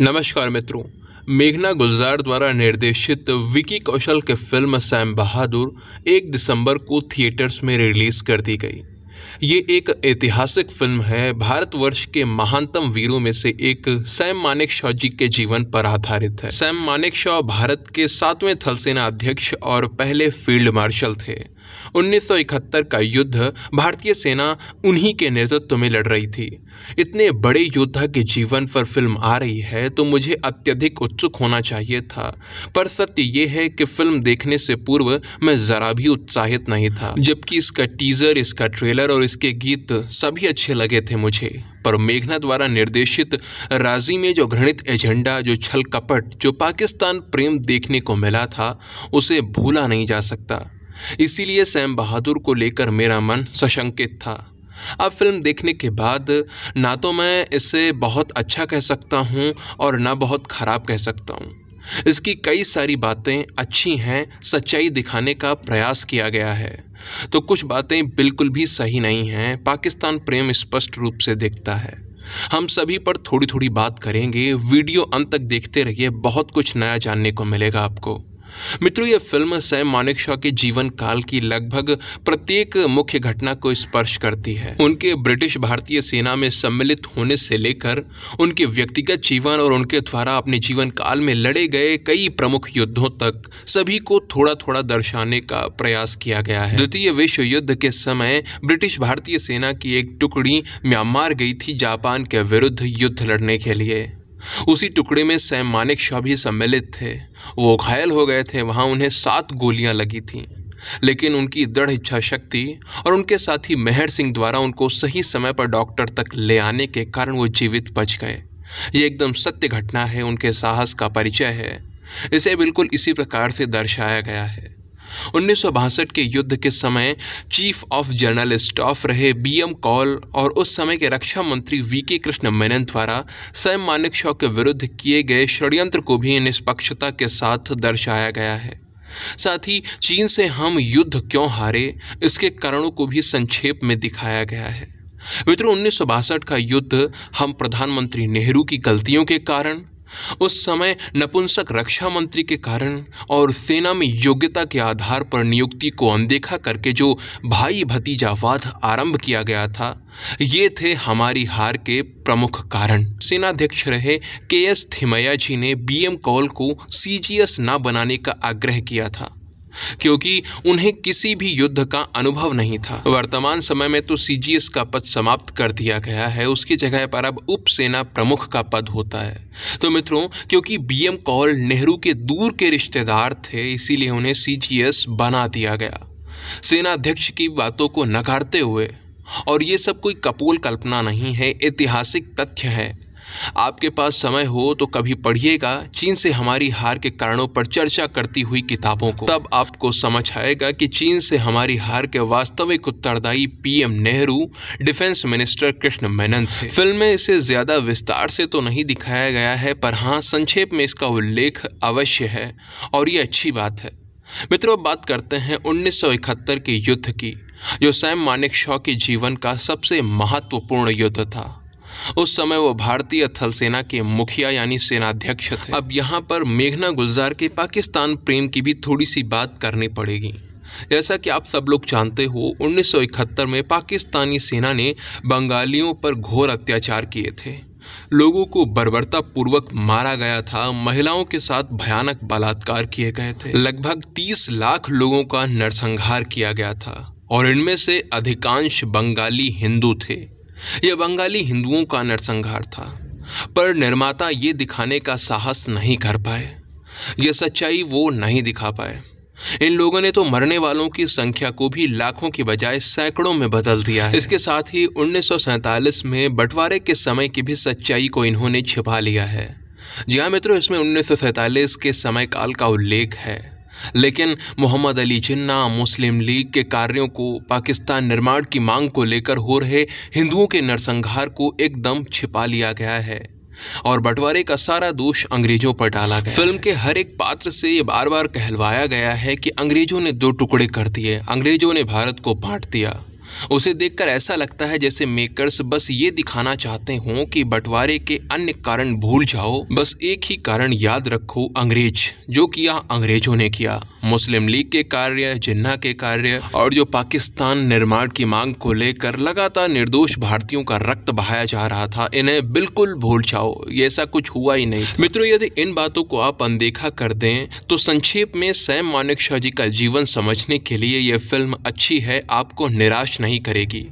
नमस्कार मित्रों मेघना गुलजार द्वारा निर्देशित विकी कौशल की फिल्म सैम बहादुर एक दिसंबर को थिएटर्स में रिलीज कर दी गई ये एक ऐतिहासिक फिल्म है भारतवर्ष के महानतम वीरों में से एक सैम मानेक शॉ जी के जीवन पर आधारित है सैम मानेक शॉ भारत के सातवें थल सेना अध्यक्ष और पहले फील्ड मार्शल थे 1971 का युद्ध भारतीय सेना उन्हीं के नेतृत्व में लड़ रही थी इतने बड़े योद्धा के जीवन पर फिल्म आ रही है तो मुझे अत्यधिक उत्सुक होना चाहिए था पर सत्य ये है कि फिल्म देखने से पूर्व मैं ज़रा भी उत्साहित नहीं था जबकि इसका टीजर इसका ट्रेलर और इसके गीत सभी अच्छे लगे थे मुझे पर मेघना द्वारा निर्देशित राजी में जो घृणित एजेंडा जो छल कपट जो पाकिस्तान प्रेम देखने को मिला था उसे भूला नहीं जा सकता इसीलिए सैम बहादुर को लेकर मेरा मन सशंकित था अब फिल्म देखने के बाद ना तो मैं इसे बहुत अच्छा कह सकता हूँ और ना बहुत ख़राब कह सकता हूँ इसकी कई सारी बातें अच्छी हैं सच्चाई दिखाने का प्रयास किया गया है तो कुछ बातें बिल्कुल भी सही नहीं हैं पाकिस्तान प्रेम स्पष्ट रूप से देखता है हम सभी पर थोड़ी थोड़ी बात करेंगे वीडियो अंत तक देखते रहिए बहुत कुछ नया जानने को मिलेगा आपको मित्रों ये फिल्म सैम मानिक शाह के जीवन काल की लगभग प्रत्येक मुख्य घटना को स्पर्श करती है उनके ब्रिटिश भारतीय सेना में सम्मिलित होने से लेकर उनके व्यक्तिगत जीवन और उनके द्वारा अपने जीवन काल में लड़े गए कई प्रमुख युद्धों तक सभी को थोड़ा थोड़ा दर्शाने का प्रयास किया गया है द्वितीय विश्व युद्ध के समय ब्रिटिश भारतीय सेना की एक टुकड़ी म्यांमार गई थी जापान के विरुद्ध युद्ध लड़ने के लिए उसी टुकड़े में सैम मानिक शाह भी सम्मिलित थे वो घायल हो गए थे वहाँ उन्हें सात गोलियाँ लगी थीं लेकिन उनकी दृढ़ इच्छा शक्ति और उनके साथी मेहर सिंह द्वारा उनको सही समय पर डॉक्टर तक ले आने के कारण वो जीवित बच गए ये एकदम सत्य घटना है उनके साहस का परिचय है इसे बिल्कुल इसी प्रकार से दर्शाया गया है उन्नीस के युद्ध के समय चीफ ऑफ जर्नल स्टाफ रहे बी एम कॉल और उस समय के रक्षा मंत्री वी के कृष्ण मेनन द्वारा सैम मानिक शॉ के विरुद्ध किए गए षड्यंत्र को भी निष्पक्षता के साथ दर्शाया गया है साथ ही चीन से हम युद्ध क्यों हारे इसके कारणों को भी संक्षेप में दिखाया गया है मित्रों उन्नीस का युद्ध हम प्रधानमंत्री नेहरू की गलतियों के कारण उस समय नपुंसक रक्षा मंत्री के कारण और सेना में योग्यता के आधार पर नियुक्ति को अनदेखा करके जो भाई भतीजावाद आरंभ किया गया था ये थे हमारी हार के प्रमुख कारण सेनाध्यक्ष रहे के एस थिमैया जी ने बीएम कौल को सीजीएस ना बनाने का आग्रह किया था क्योंकि उन्हें किसी भी युद्ध का अनुभव नहीं था वर्तमान समय में तो सी का पद समाप्त कर दिया गया है उसकी जगह पर अब उप सेना प्रमुख का पद होता है तो मित्रों क्योंकि एम कौल नेहरू के दूर के रिश्तेदार थे इसीलिए उन्हें एस बना दिया गया सेनाध्यक्ष की बातों को नकारते हुए और ये सब कोई कपोल कल्पना नहीं है ऐतिहासिक तथ्य है आपके पास समय हो तो कभी पढ़िएगा चीन से हमारी हार के कारणों पर चर्चा करती हुई किताबों को तब आपको समझ आएगा कि चीन से हमारी हार के वास्तविक उत्तरदायी PM Nehru defence minister Krishna Menon थे फिल्म में इसे ज्यादा विस्तार से तो नहीं दिखाया गया है पर हाँ संक्षेप में इसका उल्लेख अवश्य है और ये अच्छी बात है मित्रों बात करते हैं उन्नीस के युद्ध की जो सैम मानिक शॉ के जीवन का सबसे महत्वपूर्ण युद्ध था उस समय वो भारतीय थल सेना के मुखिया यानी सेनाध्यक्ष थे अब यहाँ पर मेघना गुलजार के पाकिस्तान प्रेम की भी थोड़ी सी बात करनी पड़ेगी जैसा कि आप सब लोग जानते हो 1971 में पाकिस्तानी सेना ने बंगालियों पर घोर अत्याचार किए थे लोगों को बर्बरता पूर्वक मारा गया था महिलाओं के साथ भयानक बलात्कार किए गए थे लगभग 30 लाख लोगों का नरसंहार किया गया था और इनमें से अधिकांश बंगाली हिंदू थे यह बंगाली हिंदुओं का नरसंहार था पर निर्माता ये दिखाने का साहस नहीं कर पाए यह सच्चाई वो नहीं दिखा पाए इन लोगों ने तो मरने वालों की संख्या को भी लाखों की बजाय सैकड़ों में बदल दिया है इसके साथ ही उन्नीस में बंटवारे के समय की भी सच्चाई को इन्होंने छिपा लिया है जी हाँ मित्रों इसमें उन्नीस के समय काल का उल्लेख है लेकिन मोहम्मद अली जिन्ना मुस्लिम लीग के कार्यों को पाकिस्तान निर्माण की मांग को लेकर हो रहे हिंदुओं के नरसंहार को एकदम छिपा लिया गया है और बंटवारे का सारा दोष अंग्रेजों पर डाला गया फिल्म के हर एक पात्र से ये बार बार कहलवाया गया है कि अंग्रेजों ने दो टुकड़े कर दिए अंग्रेजों ने भारत को बांट दिया उसे देखकर ऐसा लगता है जैसे मेकर्स बस ये दिखाना चाहते हो कि बंटवारे के अन्य कारण भूल जाओ बस एक ही कारण याद रखो अंग्रेज जो किया अंग्रेजों ने किया मुस्लिम लीग के कार्य जिन्ना के कार्य और जो पाकिस्तान निर्माण की मांग को लेकर लगातार निर्दोष भारतीयों का रक्त बहाया जा रहा था इन्हें बिल्कुल भूल जाओ ऐसा कुछ हुआ ही नहीं मित्रों यदि इन बातों को आप अनदेखा कर दें तो संक्षेप में सैम मानिक शाह जी का जीवन समझने के लिए यह फिल्म अच्छी है आपको निराश नहीं करेगी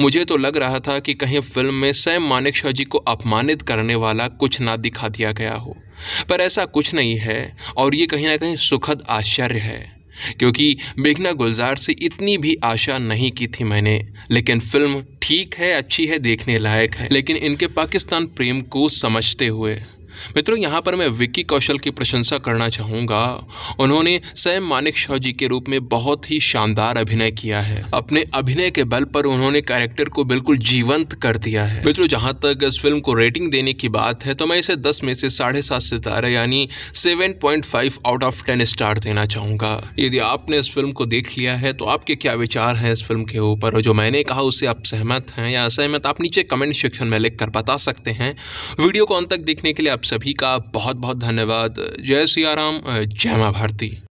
मुझे तो लग रहा था कि कहीं फिल्म में सैम मानिक शाह जी को अपमानित करने वाला कुछ ना दिखा दिया गया हो पर ऐसा कुछ नहीं है और ये कहीं ना कहीं सुखद आश्चर्य है क्योंकि मेघना गुलजार से इतनी भी आशा नहीं की थी मैंने लेकिन फिल्म ठीक है अच्छी है देखने लायक है लेकिन इनके पाकिस्तान प्रेम को समझते हुए मित्रों यहाँ पर मैं विक्की कौशल की प्रशंसा करना चाहूँगा उन्होंने सैम मानिक शाह जी के रूप में बहुत ही शानदार अभिनय किया है अपने अभिनय के बल पर उन्होंने कैरेक्टर को बिल्कुल जीवंत कर दिया है मित्रों जहाँ तक इस फिल्म को रेटिंग देने की बात है तो मैं इसे दस में से साढ़े सात सितारे यानी seven point five out of ten star देना चाहूँगा यदि आपने इस फिल्म को देख लिया है तो आपके क्या विचार हैं इस फिल्म के ऊपर जो मैंने कहा उससे आप सहमत हैं या असहमत आप नीचे कमेंट सेक्शन में लिख कर बता सकते हैं वीडियो को अंत तक देखने के लिए आप सभी का बहुत बहुत धन्यवाद जय सियाराम जय माँ भारती